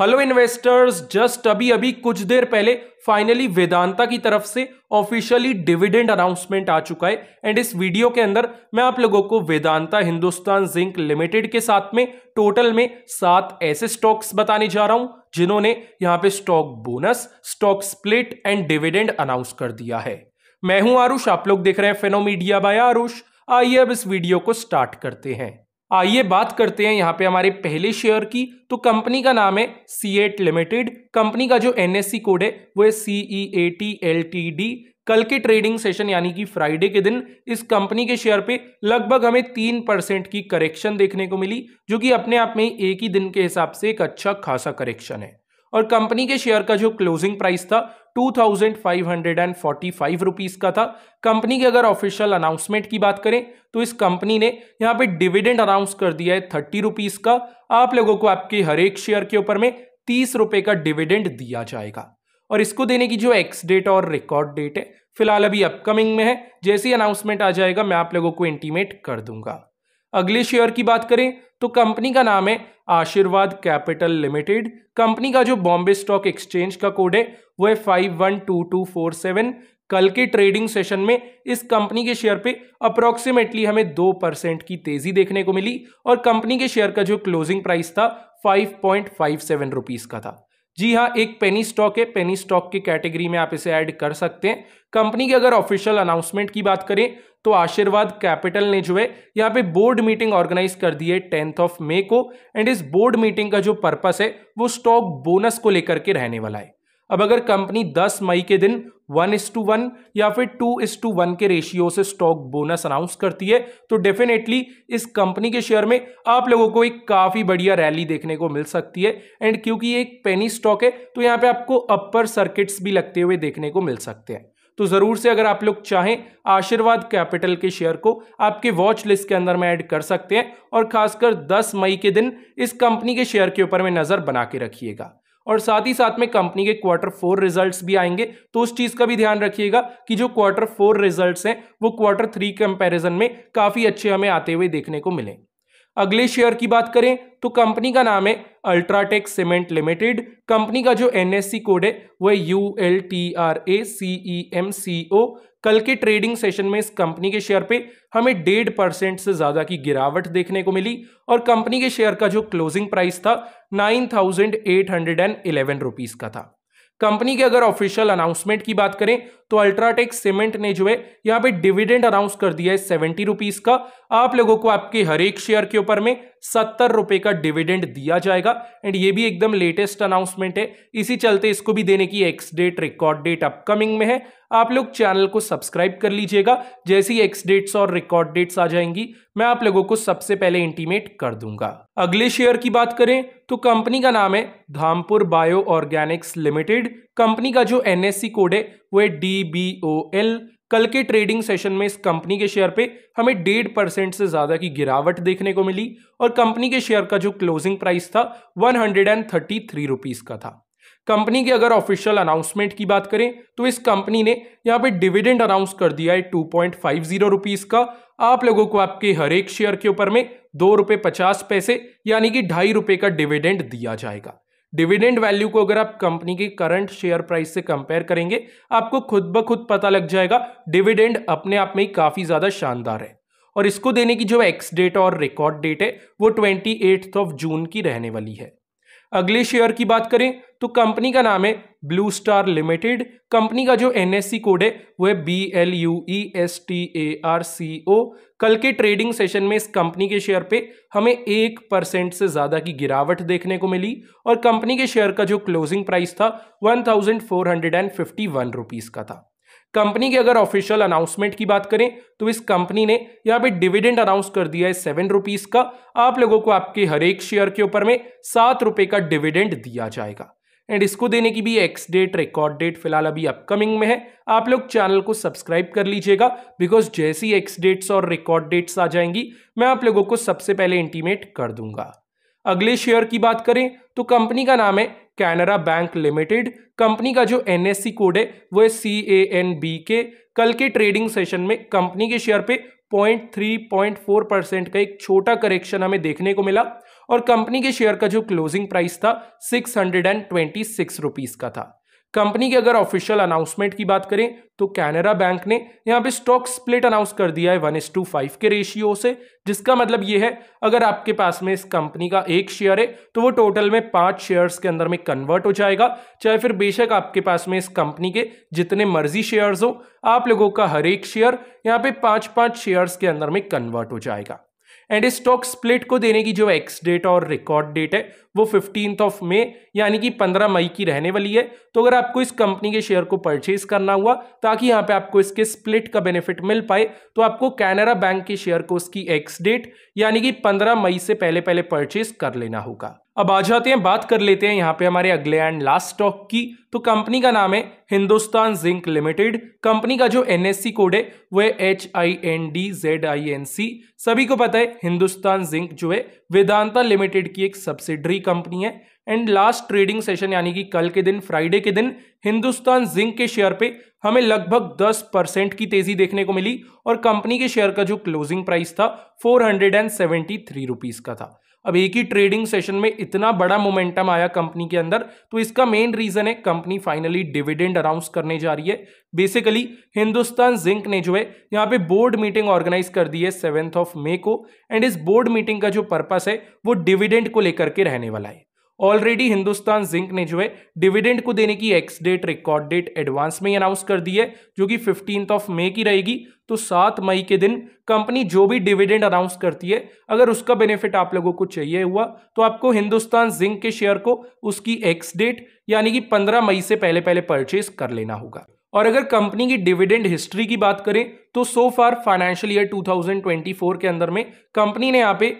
hello investors just अभी अभी कुछ देर पहले फाइनली वेदांता की तरफ से ऑफिशियली डिविडेंड अनाउंसमेंट आ चुका है एंड इस वीडियो के अंदर मैं आप लोगों को वेदांता हिंदुस्तान जिंक लिमिटेड के साथ में टोटल में सात ऐसे स्टॉक्स बताने जा रहा हूं जिन्होंने यहां पे stock bonus stock split and dividend announce कर दिया है मैं हूं आरुष आप लोग देख रहे हैं फेनोमीडिया बाय आरुष आइए अब इस वीडियो को स्टार्ट करते हैं आइए बात करते हैं यहाँ पे हमारे पहले शेयर की तो कंपनी का नाम है सी एट लिमिटेड कंपनी का जो एनएससी कोड है वो है C E A T L T D कल के ट्रेडिंग सेशन यानी कि फ्राइडे के दिन इस कंपनी के शेयर पे लगभग हमें तीन परसेंट की करेक्शन देखने को मिली जो कि अपने आप में एक ही दिन के हिसाब से एक अच्छा खासा करेक्शन है और कंपनी के शेयर का जो क्लोजिंग प्राइस था two thousand five hundred and का था कंपनी की अगर ऑफिशियल अनाउंसमेंट की बात करें तो इस कंपनी ने यहाँ पे डिविडेंड अनाउंस कर दिया है थर्टी रुपीज का आप लोगों को आपके हर एक शेयर के ऊपर में तीस रुपए का डिविडेंड दिया जाएगा और इसको देने की जो एक्स डेट और रिकॉर्ड डेट है फिलहाल अभी अपकमिंग में है जैसी अनाउंसमेंट आ जाएगा मैं आप लोगों को इंटीमेट कर दूंगा अगले शेयर की बात करें तो कंपनी का नाम है आशीर्वाद कैपिटल लिमिटेड कंपनी का जो बॉम्बे स्टॉक एक्सचेंज का कोड है वो है five one two two four seven कल के ट्रेडिंग सेशन में इस कंपनी के शेयर पे अप्रॉक्सीमेटली हमें दो परसेंट की तेजी देखने को मिली और कंपनी के शेयर का जो क्लोजिंग प्राइस था five point five seven rupees का था जी हाँ एक पेनी स्टॉक है पेनी स्टॉक की कैटेगरी में आप इसे ऐड कर सकते हैं कंपनी के अगर ऑफिशियल अनाउंसमेंट की बात करें तो आशीर्वाद कैपिटल ने जो है यहाँ पे बोर्ड मीटिंग ऑर्गेनाइज कर दी है टेंथ ऑफ मे को एंड इस बोर्ड मीटिंग का जो पर्पस है वो स्टॉक बोनस को लेकर के रहने वाला है अब अगर कंपनी 10 मई के दिन वन इस टू वन या फिर टू इस टू वन के रेशियो से स्टॉक बोनस अनाउंस करती है तो डेफिनेटली इस कंपनी के शेयर में आप लोगों को एक काफ़ी बढ़िया रैली देखने को मिल सकती है एंड क्योंकि ये एक पेनी स्टॉक है तो यहाँ पे आपको अपर सर्किट्स भी लगते हुए देखने को मिल सकते हैं तो ज़रूर से अगर आप लोग चाहें आशीर्वाद कैपिटल के शेयर को आपके वॉच लिस्ट के अंदर में ऐड कर सकते हैं और खासकर 10 मई के दिन इस कंपनी के शेयर के ऊपर में नज़र बना के रखिएगा और साथ ही साथ में कंपनी के क्वार्टर फोर रिजल्ट्स भी आएंगे तो उस चीज़ का भी ध्यान रखिएगा कि जो क्वार्टर फोर रिजल्ट्स हैं वो क्वार्टर थ्री कंपैरिजन में काफ़ी अच्छे हमें आते हुए देखने को मिले अगले शेयर की बात करें तो कंपनी का नाम है अल्ट्राटेक सीमेंट लिमिटेड कंपनी का जो एनएससी कोड है वह U L T R A C E M C O कल के ट्रेडिंग सेशन में इस कंपनी के शेयर पे हमें डेढ़ परसेंट से ज़्यादा की गिरावट देखने को मिली और कंपनी के शेयर का जो क्लोजिंग प्राइस था nine thousand eight hundred and eleven rupees का था कंपनी के अगर ऑफिशियल अनाउंसमेंट की बात करें तो अल्ट्राटेक सीमेंट ने जो है यहाँ पे डिविडेंड अनाउंस कर दिया है सेवेंटी रुपीज का आप लोगों को आपके हर एक शेयर के ऊपर में सत्तर रुपए का डिविडेंड दिया जाएगा एंड ये भी एकदम लेटेस्ट अनाउंसमेंट है इसी चलते इसको भी देने की ex date record date upcoming में है आप लोग चैनल को सब्सक्राइब कर लीजिएगा जैसी एक्स डेट्स और रिकॉर्ड डेट्स आ जाएंगी मैं आप लोगों को सबसे पहले इंटीमेट कर दूंगा अगले शेयर की बात करें तो कंपनी का नाम है Dhampur bio organics limited company का जो एनएससी कोड है वो है डी बी ओ एल कल के ट्रेडिंग सेशन में इस कंपनी के शेयर पे हमें डेढ़ परसेंट से ज़्यादा की गिरावट देखने को मिली और कंपनी के शेयर का जो क्लोजिंग प्राइस था one hundred and thirty three rupees का था कंपनी के अगर ऑफिशियल अनाउंसमेंट की बात करें तो इस कंपनी ने यहाँ पे डिविडेंड अनाउंस कर दिया है two point five zero rupees का आप लोगों को आपके हर एक शेयर के ऊपर में दो रुपये पचास पैसे यानी कि ढाई रुपये का डिविडेंड दिया जाएगा डिविडेंड वैल्यू को अगर आप कंपनी के करंट शेयर प्राइस से कंपेयर करेंगे आपको खुद ब खुद पता लग जाएगा डिविडेंड अपने आप में ही काफ़ी ज़्यादा शानदार है और इसको देने की जो एक्स डेट और रिकॉर्ड डेट है वो ट्वेंटी ऑफ जून की रहने वाली है अगले शेयर की बात करें तो कंपनी का नाम है ब्लू स्टार लिमिटेड कंपनी का जो एनएससी e कोड है वह है B L U E S T A R C O कल के ट्रेडिंग सेशन में इस कंपनी के शेयर पे हमें एक परसेंट से ज़्यादा की गिरावट देखने को मिली और कंपनी के शेयर का जो क्लोजिंग प्राइस था one thousand four hundred and fifty one rupees का था कंपनी के अगर ऑफिशियल अनाउंसमेंट की बात करें तो इस कंपनी ने यहाँ पे डिविडेंड अनाउंस कर दिया है सेवन रुपीज का आप लोगों को आपके हर एक शेयर के ऊपर में सात रुपए का डिविडेंड दिया जाएगा एंड इसको देने की भी एक्स डेट रिकॉर्ड डेट फिलहाल अभी अपकमिंग में है आप लोग चैनल को सब्सक्राइब कर लीजिएगा बिकॉज जैसी एक्स डेट्स और रिकॉर्ड डेट्स आ जाएंगी मैं आप लोगों को सबसे पहले इंटीमेट कर दूंगा अगले शेयर की बात करें तो कंपनी का नाम है कैनरा बैंक लिमिटेड कंपनी का जो एन e कोड है वो है सी ए एन बी के कल के ट्रेडिंग सेशन में कंपनी के शेयर पे 0.3.4 परसेंट का एक छोटा करेक्शन हमें देखने को मिला और कंपनी के शेयर का जो क्लोजिंग प्राइस था six hundred and twenty six rupees का था कंपनी के अगर ऑफिशियल अनाउंसमेंट की बात करें तो कैनरा बैंक ने यहाँ पे स्टॉक स्प्लिट अनाउंस कर दिया है वन टू फाइव के रेशियो से जिसका मतलब ये है अगर आपके पास में इस कंपनी का एक शेयर है तो वो टोटल में पांच शेयर्स के अंदर में कन्वर्ट हो जाएगा चाहे फिर बेशक आपके पास में इस कंपनी के जितने मर्जी शेयर्स हो आप लोगों का हर एक शेयर यहाँ पे पांच पांच शेयर्स के अंदर में कन्वर्ट हो जाएगा एंड स्टॉक स्प्लिट को देने की जो एक्स डेट और रिकॉर्ड डेट है वो फिफ्टीन ऑफ मे यानी कि पंद्रह मई की रहने वाली है तो अगर आपको इस कंपनी के शेयर को परचेज करना हुआ ताकि यहाँ पे आपको इसके स्प्लिट का बेनिफिट मिल पाए तो आपको कैनरा बैंक के शेयर को उसकी एक्स डेट यानी कि पंद्रह मई से पहले पहले परचेज कर लेना होगा अब आ जाते हैं बात कर लेते हैं यहाँ पे हमारे अगले एंड लास्ट स्टॉक की तो कंपनी का नाम है हिंदुस्तान जिंक लिमिटेड कंपनी का जो एनएससी कोड है वो है H I N D Z I N C सभी को पता है हिंदुस्तान जिंक जो है वेदांता लिमिटेड की एक सब्सिडरी कंपनी है एंड लास्ट ट्रेडिंग सेशन यानी कि कल के दिन फ्राइडे के दिन हिंदुस्तान जिंक के शेयर पे हमें लगभग 10 परसेंट की तेजी देखने को मिली और कंपनी के शेयर का जो क्लोजिंग प्राइस था four hundred and seventy three rupees का था अब एक ही ट्रेडिंग सेशन में इतना बड़ा मोमेंटम आया कंपनी के अंदर तो इसका मेन रीजन है कंपनी फाइनली डिविडेंड अनाउंस करने जा रही है बेसिकली हिंदुस्तान जिंक ने जो है यहाँ पे बोर्ड मीटिंग ऑर्गेनाइज कर दी है सेवेंथ ऑफ मे को एंड इस बोर्ड मीटिंग का जो पर्पस है वो डिविडेंड को लेकर के रहने वाला है ऑलरेडी हिंदुस्तान जिंक ने जो है डिविडेंड को देने की ex date record date advance में अनाउंस कर दी है जो कि फिफ्टींथ ऑफ मई की रहेगी तो सात मई के दिन कंपनी जो भी डिविडेंड अनाउंस करती है अगर उसका बेनिफिट आप लोगों को चाहिए हुआ तो आपको हिंदुस्तान जिंक के शेयर को उसकी एक्स डेट यानी कि पंद्रह मई से पहले पहले परचेज कर लेना होगा और अगर कंपनी की डिविडेंड हिस्ट्री की बात करें तो सो फार फाइनेंशियल ईयर 2024 के अंदर में कंपनी ने यहाँ पे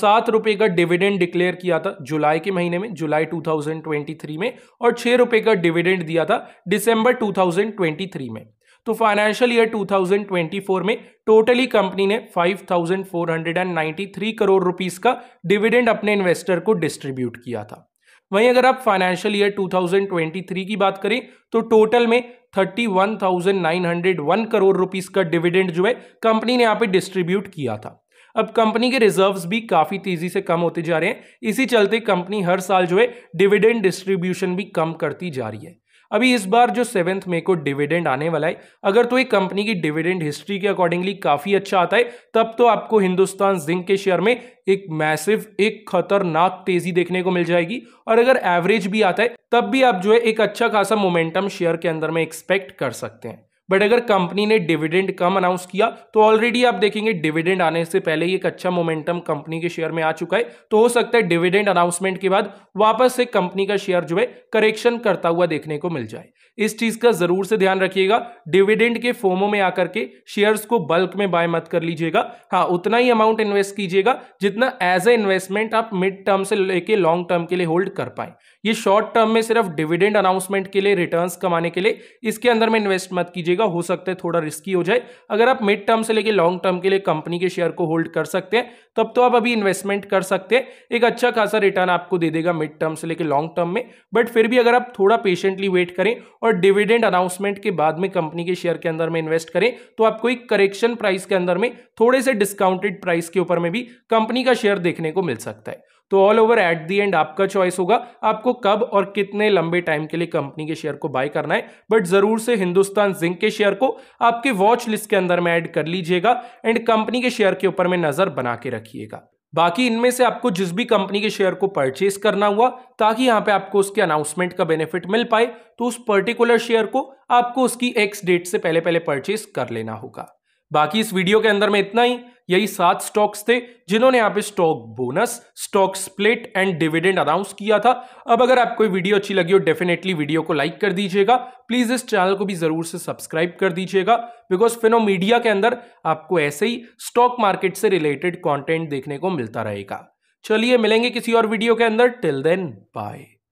सात रुपये का डिविडेंड डिक्लेयर किया था जुलाई के महीने में जुलाई 2023 में और छः रुपये का डिविडेंड दिया था दिसंबर 2023 में तो फाइनेंशियल ईयर 2024 में टोटली कंपनी ने 5,493 करोड़ रुपीस का डिविडेंड अपने इन्वेस्टर को डिस्ट्रीब्यूट किया था वहीं अगर आप फाइनेंशियल ईयर 2023 की बात करें तो टोटल में 31,901 करोड़ रुपीस का डिविडेंड जो है कंपनी ने यहाँ पे डिस्ट्रीब्यूट किया था अब कंपनी के रिजर्व्स भी काफ़ी तेज़ी से कम होते जा रहे हैं इसी चलते कंपनी हर साल जो है डिविडेंड डिस्ट्रीब्यूशन भी कम करती जा रही है अभी इस बार जो सेवेंथ मे को डिविडेंड आने वाला है अगर तो एक कंपनी की डिविडेंड हिस्ट्री के अकॉर्डिंगली काफ़ी अच्छा आता है तब तो आपको हिंदुस्तान जिंक के शेयर में एक मैसिव एक खतरनाक तेजी देखने को मिल जाएगी और अगर एवरेज भी आता है तब भी आप जो है एक अच्छा खासा मोमेंटम शेयर के अंदर में एक्सपेक्ट कर सकते हैं बट अगर कंपनी ने डिविडेंड कम अनाउंस किया तो ऑलरेडी आप देखेंगे डिविडेंड आने से पहले ही एक अच्छा मोमेंटम कंपनी के शेयर में आ चुका है तो हो सकता है डिविडेंड अनाउंसमेंट के बाद वापस से कंपनी का शेयर जो है करेक्शन करता हुआ देखने को मिल जाए इस चीज का जरूर से ध्यान रखिएगा डिविडेंड के फॉर्मो में आकर के शेयर्स को बल्क में बाय मत कर लीजिएगा हाँ उतना ही अमाउंट इन्वेस्ट कीजिएगा जितना एज ए इन्वेस्टमेंट आप मिड टर्म से लेके लॉन्ग टर्म के लिए होल्ड कर पाए ये शॉर्ट टर्म में सिर्फ डिविडेंड अनाउंसमेंट के लिए रिटर्न कमाने के लिए इसके अंदर में इन्वेस्ट मत कीजिएगा हो सकता है थोड़ा रिस्की हो जाए अगर आप मिड टर्म से लेकर लॉन्ग टर्म के लिए कंपनी के शेयर को होल्ड कर सकते हैं तब तो आप अभी इन्वेस्टमेंट कर सकते हैं एक अच्छा खासा रिटर्न आपको दे देगा मिड टर्म से लेकर लॉन्ग टर्म में बट फिर भी अगर आप थोड़ा पेशेंटली वेट करें और डिविडेंड अनाउंसमेंट के बाद में कंपनी के शेयर के अंदर में इन्वेस्ट करें तो आपको एक करेक्शन प्राइस के अंदर में थोड़े से डिस्काउंटेड प्राइस के ऊपर में भी कंपनी का शेयर देखने को मिल सकता है तो all over at the end आपका चॉइस होगा आपको कब और कितने लंबे टाइम के लिए कंपनी के शेयर को बाय करना है बट जरूर से हिंदुस्तान जिंक के शेयर को आपके वॉच लिस्ट के अंदर में ऐड कर लीजिएगा एंड कंपनी के शेयर के ऊपर में नजर बना के रखिएगा बाकी इनमें से आपको जिस भी कंपनी के शेयर को परचेज करना हुआ ताकि यहाँ पे आपको उसके अनाउंसमेंट का बेनिफिट मिल पाए तो उस पर्टिकुलर शेयर को आपको उसकी एक्स डेट से पहले पहले परचेज कर लेना होगा बाकी इस वीडियो के अंदर में इतना ही यही सात स्टॉक्स थे जिन्होंने यहाँ पे stock bonus stock split and dividend announce किया था अब अगर आपको वीडियो अच्छी लगी हो डेफिनेटली वीडियो को लाइक कर दीजिएगा प्लीज इस चैनल को भी जरूर से सब्सक्राइब कर दीजिएगा बिकॉज फिनो मीडिया के अंदर आपको ऐसे ही स्टॉक मार्केट से रिलेटेड कॉन्टेंट देखने को मिलता रहेगा चलिए मिलेंगे किसी और वीडियो के अंदर टिल देन बाय